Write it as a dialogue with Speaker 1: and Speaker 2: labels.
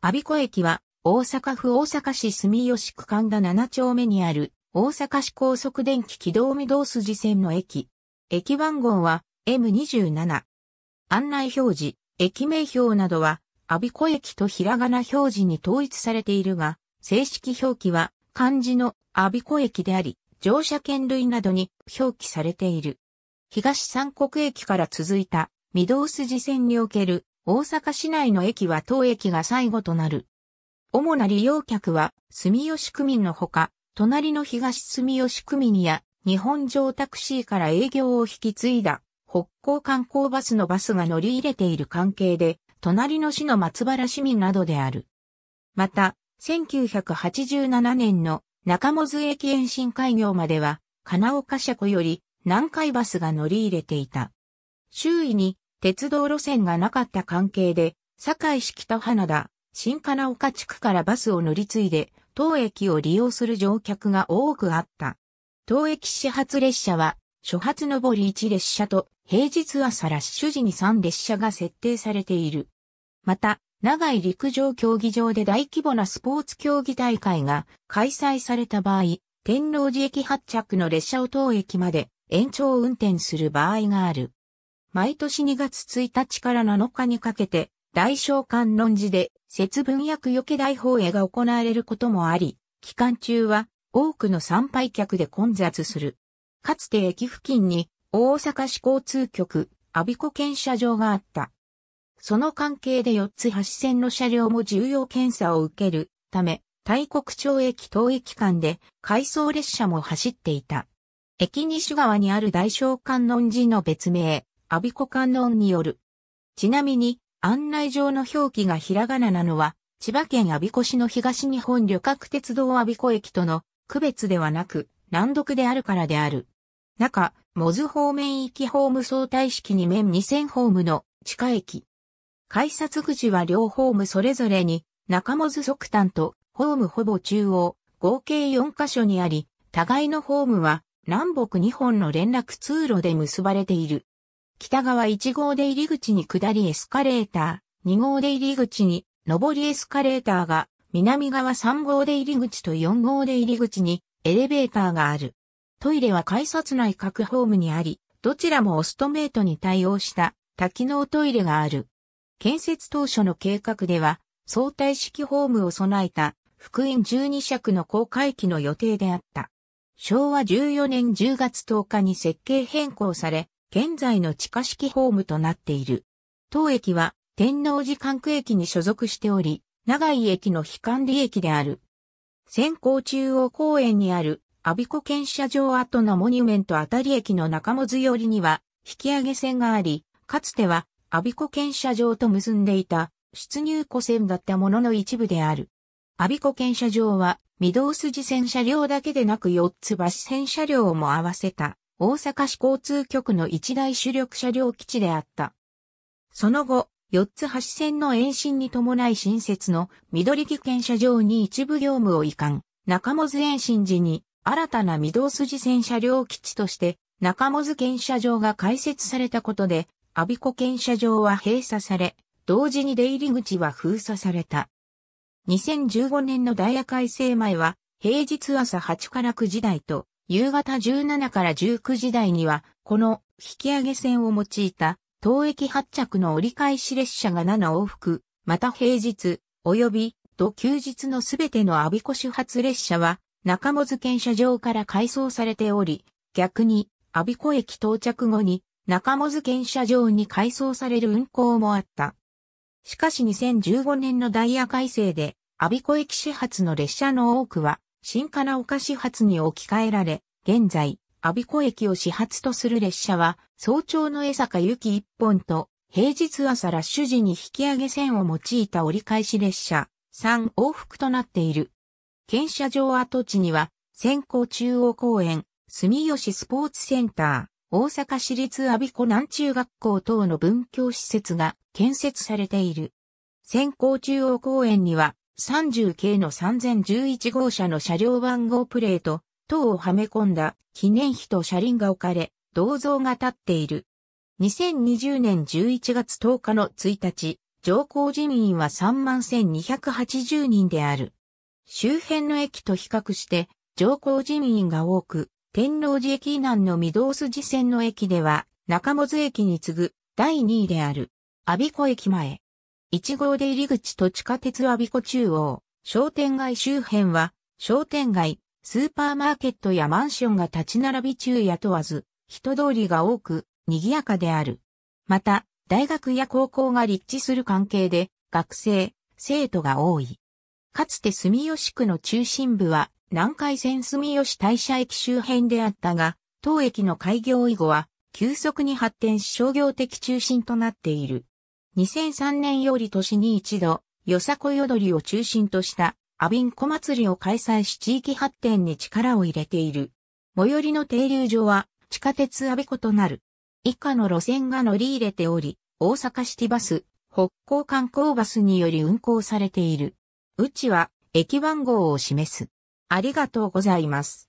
Speaker 1: 阿鼻子駅は、大阪府大阪市住吉区神田7丁目にある、大阪市高速電気軌道御堂筋線の駅。駅番号は M27。案内表示、駅名表などは、阿鼻子駅とひらがな表示に統一されているが、正式表記は漢字の阿鼻子駅であり、乗車券類などに表記されている。東三国駅から続いた御堂筋線における大阪市内の駅は当駅が最後となる。主な利用客は、住吉区民のほか、隣の東住吉区民や、日本上タクシーから営業を引き継いだ、北港観光バスのバスが乗り入れている関係で、隣の市の松原市民などである。また、1987年の中本駅延伸開業までは、金岡車庫より南海バスが乗り入れていた。周囲に鉄道路線がなかった関係で、堺市北花田、新金岡地区からバスを乗り継いで、当駅を利用する乗客が多くあった。当駅始発列車は、初発上り1列車と、平日朝ラッシュ時に3列車が設定されている。また、長い陸上競技場で大規模なスポーツ競技大会が開催された場合、天王寺駅発着の列車を当駅まで延長運転する場合がある。毎年2月1日から7日にかけて、大正観音寺で、節分役除け大法会が行われることもあり、期間中は多くの参拝客で混雑する。かつて駅付近に大阪市交通局、阿鼻子検査場があった。その関係で4つ橋線の車両も重要検査を受けるため、大国町駅等駅間で回送列車も走っていた。駅西側にある大正観音寺の別名、阿鼻子観音による。ちなみに、案内状の表記がひらがななのは、千葉県阿鼻子市の東日本旅客鉄道阿鼻子駅との区別ではなく、難読であるからである。中、モズ方面行きホーム相対式に面2000ホームの地下駅。改札口は両ホームそれぞれに、中モズ側端とホームほぼ中央、合計4カ所にあり、互いのホームは南北2本の連絡通路で結ばれている。北側1号で入り口に下りエスカレーター、2号で入り口に上りエスカレーターが、南側3号で入り口と4号で入り口にエレベーターがある。トイレは改札内各ホームにあり、どちらもオストメイトに対応した多機能トイレがある。建設当初の計画では、相対式ホームを備えた福音12尺の公開機の予定であった。昭和14年10月10日に設計変更され、現在の地下式ホームとなっている。当駅は天王寺管区駅に所属しており、長井駅の非管理駅である。先行中央公園にある、阿鼻子検車場跡のモニュメントあたり駅の中もずよりには、引き上げ線があり、かつては、阿鼻子検車場と結んでいた、出入庫線だったものの一部である。阿鼻子検車場は、御堂筋線車両だけでなく4つ橋線車両も合わせた大阪市交通局の一大主力車両基地であった。その後、四つ橋線の延伸に伴い新設の緑木県車場に一部業務を移管、中本延伸時に新たな御堂筋線車両基地として中本県車場が開設されたことで、阿鼻子県車場は閉鎖され、同時に出入り口は封鎖された。2015年のダイヤ改正前は、平日朝8から9時台と、夕方17から19時台には、この引き上げ線を用いた、当駅発着の折り返し列車が7往復、また平日、及び、と休日のすべてのアビ子始発列車は、中本検車場から改装されており、逆に、アビ子駅到着後に、中本検車場に改装される運行もあった。しかし2015年のダイヤ改正で、アビ子駅始発の列車の多くは、新金岡始発に置き換えられ、現在、阿鼻子駅を始発とする列車は、早朝の江坂行き1本と、平日朝ラッシュ時に引き上げ線を用いた折り返し列車、3往復となっている。検車場跡地には、先行中央公園、住吉スポーツセンター、大阪市立阿鼻子南中学校等の文教施設が建設されている。先行中央公園には、30系の3011号車の車両番号プレート、塔をはめ込んだ記念碑と車輪が置かれ、銅像が立っている。2020年11月10日の1日、上皇人員は31,280人である。周辺の駅と比較して、上皇人員が多く、天王寺駅以南の御堂筋線の駅では、中本駅に次ぐ第2位である。阿鼻子駅前。1号で入り口と地下鉄阿鼻子中央、商店街周辺は、商店街、スーパーマーケットやマンションが立ち並び昼夜問わず、人通りが多く、賑やかである。また、大学や高校が立地する関係で、学生、生徒が多い。かつて住吉区の中心部は、南海線住吉大社駅周辺であったが、当駅の開業以後は、急速に発展し商業的中心となっている。2003年より年に一度、よさこよどりを中心としたアビンコ祭りを開催し地域発展に力を入れている。最寄りの停留所は地下鉄アビコとなる。以下の路線が乗り入れており、大阪シティバス、北港観光バスにより運行されている。うちは駅番号を示す。ありがとうございます。